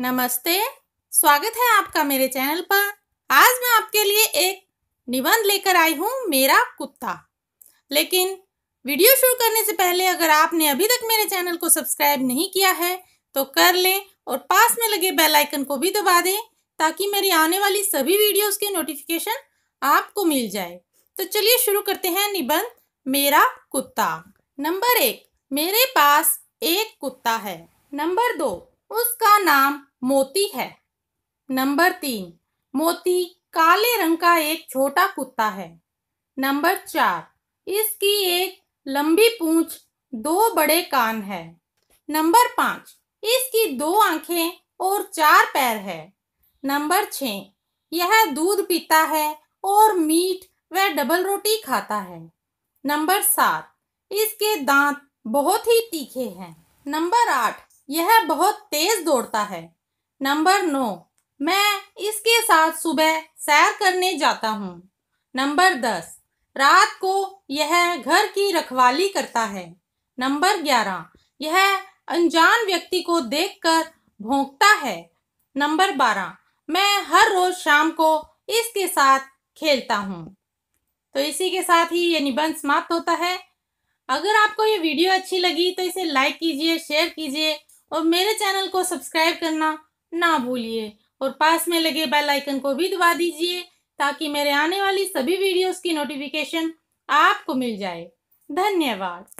नमस्ते स्वागत है आपका मेरे चैनल पर आज मैं आपके लिए एक निबंध लेकर आई हूँ मेरा कुत्ता लेकिन वीडियो शुरू करने से पहले अगर आपने अभी तक मेरे चैनल को सब्सक्राइब नहीं किया है तो कर लें और पास में लगे बेल आइकन को भी दबा दें ताकि मेरी आने वाली सभी वीडियोस के नोटिफिकेशन आपको मिल जाए तो चलिए शुरू करते हैं निबंध मेरा कुत्ता नंबर एक मेरे पास एक कुत्ता है नंबर दो उसका नाम मोती है नंबर तीन मोती काले रंग का एक छोटा कुत्ता है नंबर चार इसकी एक लंबी पूंछ दो बड़े कान है नंबर पाँच इसकी दो आंखें और चार पैर है नंबर छ यह दूध पीता है और मीट व डबल रोटी खाता है नंबर सात इसके दांत बहुत ही तीखे हैं नंबर आठ यह बहुत तेज दौड़ता है नंबर नौ मैं इसके साथ सुबह सैर करने जाता हूँ नंबर दस रात को यह घर की रखवाली करता है नंबर ग्यारह यह अनजान व्यक्ति को देखकर भोंकता है नंबर बारह मैं हर रोज शाम को इसके साथ खेलता हूँ तो इसी के साथ ही ये निबंध समाप्त होता है अगर आपको ये वीडियो अच्छी लगी तो इसे लाइक कीजिए शेयर कीजिए और मेरे चैनल को सब्सक्राइब करना ना भूलिए और पास में लगे बेल आइकन को भी दबा दीजिए ताकि मेरे आने वाली सभी वीडियोस की नोटिफिकेशन आपको मिल जाए धन्यवाद